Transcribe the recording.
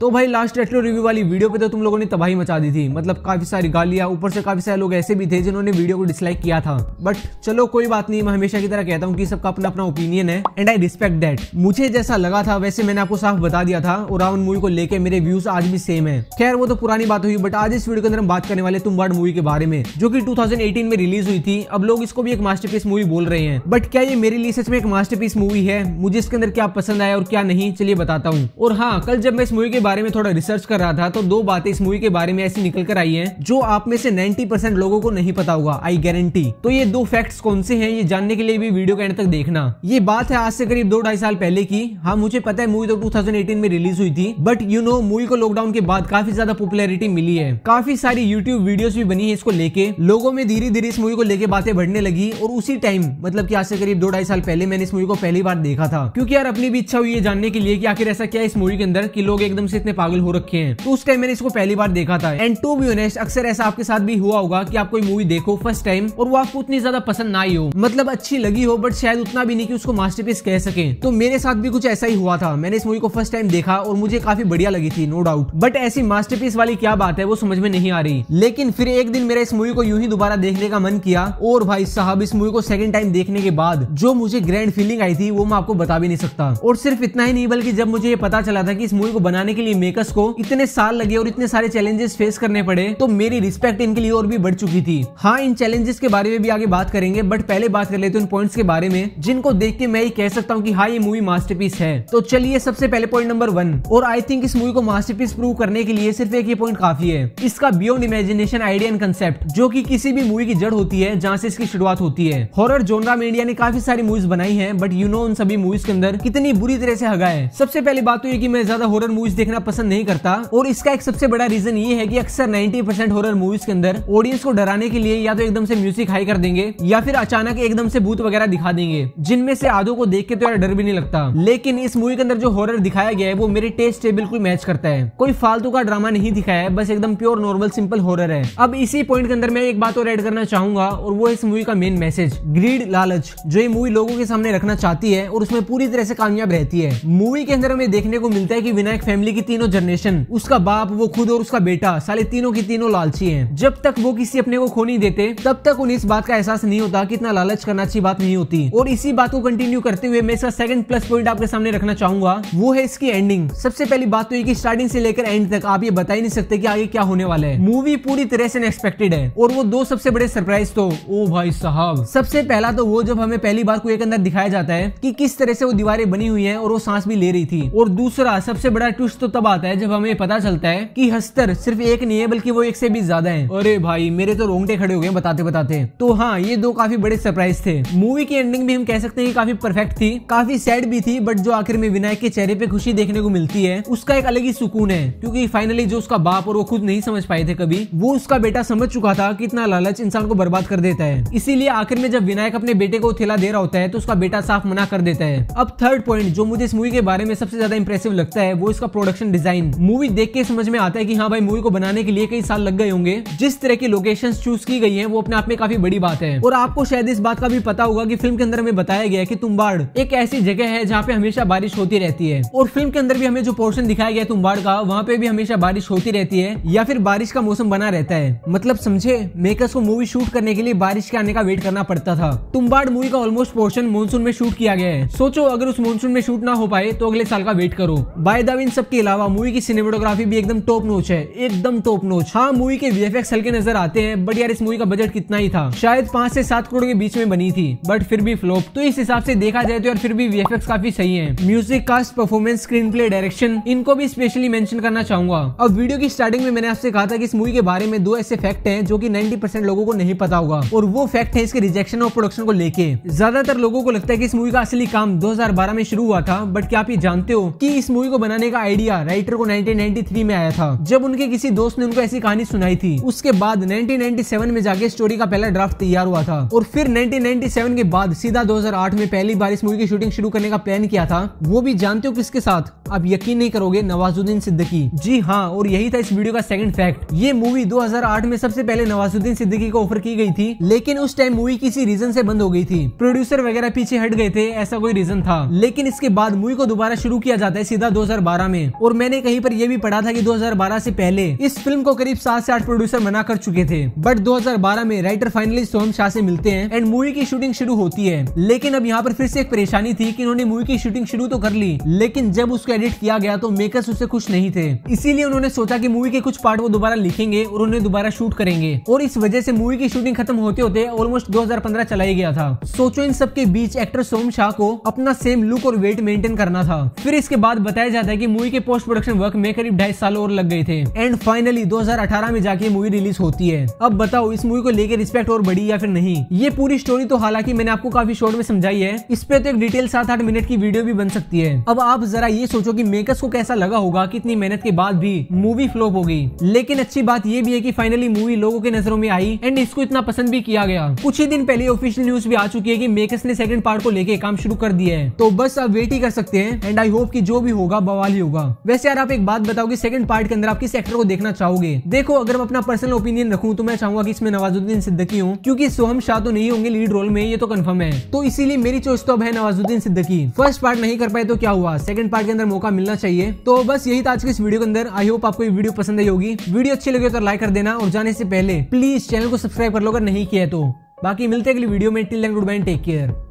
तो भाई last retro review वाली वीडियो पे तो तुम लोगों ने तबाही मचा दी थी मतलब काफी सारी गालियां ऊपर से काफी सारे लोग ऐसे भी थे जिन्होंने वीडियो को डिसलाइक किया था बट चलो कोई बात नहीं मैं हमेशा की तरह कहता हूँ कि सबका अपना अपना ओपिनियन है एंड आई रिस्पेक्ट दैट मुझे जैसा लगा था वैसे मैंने आपको साफ बता दिया था और राउंड मूवी को लेकर मेरे व्यूज आज भी सेम है खैर वो तो पुरानी बात हुई बट आज इस वीडियो के अंदर हम बात करने वाले तुम वर्ड मूवी के बारे में जो की टू में रिलीज हुई थी अब लोग इसको भी एक मास्टरपीस मूवी बोल रहे हैं बट क्या ये मेरे लिए सच में एक मास्टर मूवी है मुझे इसके अंदर क्या पसंद आया और क्या नहीं चलिए बताता हूँ और हाँ कल जब मैं इस मूवी के बारे में थोड़ा रिसर्च कर रहा था तो दो बातें इस मूवी के बारे में ऐसी निकल कर आई हैं जो आप में से 90 परसेंट लोगों को नहीं पता होगा आई गारंटी तो ये दो फैक्ट्स कौन से हैं ये जानने के लिए भी वीडियो के एंड तक देखना ये बात है आज से करीब दो ढाई साल पहले की हाँ मुझे पता है मूवी तो टू में रिलीज हुई थी बट यू नो मूवी को लॉकडाउन के बाद काफी ज्यादा पॉपुलरिटी मिली है काफी सारी यूट्यूब वीडियो भी बनी है इसको लेके लोगों में धीरे धीरे इस मूवी को लेकर बातें बढ़ने लगी और उसी टाइम मतलब की आज से करीब दो ढाई साल पहले मैंने इस मूवी को पहली बार देखा था क्योंकि यार अपनी भी इच्छा हुई है जानने के लिए की आखिर ऐसा क्या है इस मूवी के अंदर की लोग एकदम से से इतने पागल हो रखे हैं तो उस टाइम मैंने इसको पहली बार देखा था एंड टू बी ऑनेस्ट अक्सर ऐसा आपके साथ भी हुआ होगा की आप कोई मूवी देखो फर्स्ट टाइम और वो आपको उतनी ज्यादा पसंद ना हो मतलब अच्छी लगी हो बट शायद उतना भी नहीं की उसको मास्टर कह सके तो मेरे साथ भी कुछ ऐसा ही हुआ था मैंने इस मूवी को फर्स्ट टाइम देखा और मुझे काफी बढ़िया लगी थी नो डाउट बट ऐसी मास्टरपीस वाली क्या बात है वो समझ में नहीं आ रही लेकिन फिर एक दिन मेरा इस मूवी को यूं ही दोबारा देखने का मन किया और भाई साहब इस मूवी को सेकंड टाइम देखने के बाद जो मुझे ग्रैंड फीलिंग आई थी वो मैं आपको बता भी नहीं सकता और सिर्फ इतना ही नहीं बल्कि जब मुझे ये पता चला था कि इस मूवी को बनाने के लिए मेकर्स को इतने साल लगे और इतने सारे चैलेंजेस फेस करने पड़े तो मेरी रिस्पेक्ट इनके लिए और भी बढ़ चुकी थी हाँ इन चैलेंजेस के बारे में भी आगे बात करेंगे बट पहले बात कर लेते हैं उन पॉइंट्स के बारे में जिनको देख के मैं ये कह सकता हूँ की हाँ ये मूवी मास्टर है तो चलिए सबसे पहले पॉइंट नंबर वन और आई थिंक इस मूवी को मास्टर प्रूव करने के लिए सिर्फ एक ये पॉइंट काफी है इसका beyond imagination idea and concept जो की किसी भी मूवी की जड़ होती है जहाँ से इसकी शुरुआत होती है हॉरर जोनरा में इंडिया ने काफी सारी मूवीज बनाई है बट यू नो उन सभी मूवीज के अंदर कितनी बुरी तरह से हगा है सबसे पहली बात तो ये की मैं ज्यादा हॉरर मूवीज देखना देखना पसंद नहीं करता और इसका एक सबसे बड़ा रीजन ये है कि अक्सर 90 परसेंट हॉरर मूवीज के अंदर ऑडियंस को डराने के लिए या तो एकदम से म्यूजिक हाई कर देंगे या फिर अचानक एकदम से भूत वगैरह दिखा देंगे जिनमें से आधो को देख के तो यार डर भी नहीं लगता लेकिन इस मूवी के अंदर जो हॉरर दिखाया गया है वो मेरे टेस्ट से बिल्कुल मैच करता है कोई फालतू का ड्रामा नहीं दिखाया है बस एकदम प्योर नॉर्मल सिंपल हॉरर है अब इसी पॉइंट के अंदर मैं एक बात और एड करना चाहूंगा और वो इस मूवी का मेन मैसेज ग्रीड लालच जो ये मूवी लोगों के सामने रखना चाहती है और उसमें पूरी तरह से कामयाब रहती है मूवी के अंदर हमें देखने को मिलता है की विनायक फैमिली की तीनों जनरेशन उसका बाप वो खुद और उसका बेटा साले तीनों की तीनों लालची है जब तक वो किसी अपने को खो नहीं देते तब तक उन्हें इस बात का एहसास नहीं होता कि इतना लालच करना अच्छी बात नहीं होती और इसी बात को कंटिन्यू करते हुए मैं इसका सेकंड प्लस पॉइंट आपके सामने रखना चाहूंगा वो है इसकी एंडिंग सबसे पहली बात तो ये की स्टार्टिंग से लेकर एंड तक आप ये बता ही नहीं सकते की आगे क्या होने वाला है मूवी पूरी तरह से अनएक्सपेक्टेड है और वो दो सबसे बड़े सरप्राइज तो ओ भाई साहब सबसे पहला तो वो जब हमें पहली बार को एक अंदर दिखाया जाता है की किस तरह से वो दीवारें बनी हुई है और वो सांस भी ले रही थी और दूसरा सबसे बड़ा ट्विस्ट तो तब आता है जब हमें पता चलता है कि हस्तर सिर्फ एक नहीं है बल्कि वो एक से भी ज्यादा है अरे भाई मेरे तो रोंगटे खड़े हो गए बताते बताते तो हाँ ये दो काफी बड़े सरप्राइज थे मूवी की एंडिंग भी हम कह सकते हैं काफी परफेक्ट थी काफी सैड भी थी बट जो आखिर में विनायक के चेहरे पे खुशी देखने को मिलती है उसका एक अलग ही सुकून है क्योंकि फाइनली जो उसका बाप और वो खुद नहीं समझ पाए थे कभी वो उसका बेटा समझ चुका था कि इतना लालच इंसान को बर्बाद कर देता है इसीलिए आखिर में जब विनायक अपने बेटे को थैला दे रहा होता है तो उसका बेटा साफ मना कर देता है अब थर्ड पॉइंट जो मुझे इस मूवी के बारे में सबसे ज्यादा इंप्रेसिव लगता है वो इसका प्रोडक्शन लोकेशन डिजाइन मूवी देख के समझ में आता है कि हाँ भाई मूवी को बनाने के लिए कई साल लग गए होंगे जिस तरह की लोकेशन चूज की गई है वो अपने आप में काफी बड़ी बात है और आपको शायद इस बात का भी पता होगा की फिल्म के अंदर हमें बताया गया है की तुम्बाड़ एक ऐसी जगह है जहाँ पे हमेशा बारिश होती रहती है और फिल्म के अंदर भी हमें जो पोर्शन दिखाया गया तुम्बाड़ का वहाँ पे भी हमेशा बारिश होती रहती है या फिर बारिश का मौसम बना रहता है मतलब समझे मेकर्स को मूवी शूट करने के लिए बारिश के आने का वेट करना पड़ता था तुम्बाड़ मूवी का ऑलमोस्ट पोर्शन मानसून में शूट किया गया है सोचो अगर उस मानसून में शूट ना हो पाए तो अगले साल का वेट करो बाय दिन सबके अलावा मूवी की सिनेमाटोग्राफी भी एकदम टॉप नोच है एकदम टॉप नोच हाँ मूवी के वी हल्के नजर आते हैं बट यार इस मूवी का बजट कितना ही था शायद पांच से सात करोड़ के बीच में बनी थी बट फिर भी फ्लॉप तो इस हिसाब से देखा जाए तो यार फिर भी वी काफी सही है music cast performance screenplay direction इनको भी स्पेशली मेंशन करना चाहूंगा अब वीडियो की स्टार्टिंग में मैंने आपसे कहा था कि इस मूवी के बारे में दो ऐसे फैक्ट हैं जो कि 90% लोगों को नहीं पता होगा और वो फैक्ट है इसके रिजेक्शन और प्रोडक्शन को लेके ज्यादातर लोगों को लगता है कि इस मूवी का असली काम 2012 में शुरू हुआ था बट क्या आप ये जानते हो कि इस मूवी को बनाने का आइडिया आइडिया राइटर को 1993 में आया था जब उनके किसी दोस्त ने उनको ऐसी कहानी सुनाई थी उसके बाद 1997 में जाके स्टोरी का पहला ड्राफ्ट तैयार हुआ था और फिर 1997 के बाद सीधा 2008 में पहली बार इस मूवी की शूटिंग शुरू करने का प्लान किया था वो भी जानते हो किसके साथ आप यकीन नहीं करोगे नवाजुद्दीन सिद्दीकी जी हाँ और यही था इस वीडियो का सेकंड फैक्ट ये मूवी 2008 में सबसे पहले नवाजुद्दीन सिद्दीकी को ऑफर की गई थी लेकिन उस टाइम मूवी किसी रीजन से बंद हो गई थी प्रोड्यूसर वगैरह पीछे हट गए थे ऐसा कोई रीजन था लेकिन इसके बाद मूवी को दोबारा शुरू किया जाता है सीधा दो में और मैंने कहीं पर यह भी पढ़ा था की दो हजार पहले इस फिल्म को करीब सात से आठ प्रोड्यूसर मना कर चुके थे बट दो में राइटर फाइनली सोहम शाह से मिलते हैं एंड मूवी की शूटिंग शुरू होती है लेकिन अब यहाँ पर फिर से एक परेशानी थी की उन्होंने मूवी की शूटिंग शुरू तो कर ली लेकिन जब उसको एडिट किया गया तो मेकर्स उससे खुश नहीं थे इसीलिए उन्होंने सोचा की मूवी के कुछ पार्ट वो दोबारा लिखेंगे और उन्हें दोबारा शूट करेंगे और इस वजह से मूवी की शूटिंग खत्म होते होते ऑलमोस्ट 2015 चलाई गया था सोचो इन सब के बीच एक्टर सोम शाह को अपना सेम लुक और वेट मेंटेन करना था फिर इसके बाद बताया जाता है की मूवी के पोस्ट प्रोडक्शन वर्क में करीब ढाई साल और लग गए थे एंड फाइनली दो में जाके मूवी रिलीज होती है अब बताओ इस मूवी को लेकर रिस्पेक्ट और बड़ी या फिर नहीं ये पूरी स्टोरी तो हालांकि मैंने आपको काफी शॉर्ट में समझाई है इस पे तो एक डिटेल सात आठ मिनट की वीडियो भी बन सकती है अब आप जरा ये सोचो सोचो कि मेकर्स को कैसा लगा होगा कि इतनी मेहनत के बाद भी मूवी फ्लॉप हो गई लेकिन अच्छी बात ये भी है कि फाइनली मूवी लोगों के नजरों में आई एंड इसको इतना पसंद भी किया गया कुछ ही दिन पहले ऑफिशियल न्यूज भी आ चुकी है की मेकर्स ने सेकंड पार्ट को लेकर काम शुरू कर दिया है तो बस आप वेट ही कर सकते हैं एंड आई होप की जो भी होगा बवाल ही होगा वैसे यार आप एक बात बताओ की सेकंड पार्ट के अंदर आप किस एक्टर को देखना चाहोगे देखो अगर मैं अपना पर्सनल ओपिनियन रखू तो मैं चाहूंगा की इसमें नवाजुद्दीन सिद्दकी हूँ क्यूँकी सोहम शाह तो नहीं होंगे लीड रोल में ये तो कन्फर्म है तो इसीलिए मेरी चॉइस तो अब है नवाजुद्दीन सिद्दकी फर्स्ट पार्ट नहीं कर पाए तो क्या हुआ सेकंड पार्ट के अंदर मौका मिलना चाहिए तो बस यही था आज के इस वीडियो के अंदर आई होप आपको ये वीडियो पसंद आई होगी वीडियो अच्छी लगे तो लाइक कर देना और जाने से पहले प्लीज चैनल को सब्सक्राइब कर लो अगर नहीं किया तो बाकी मिलते अगली वीडियो में till goodbye take care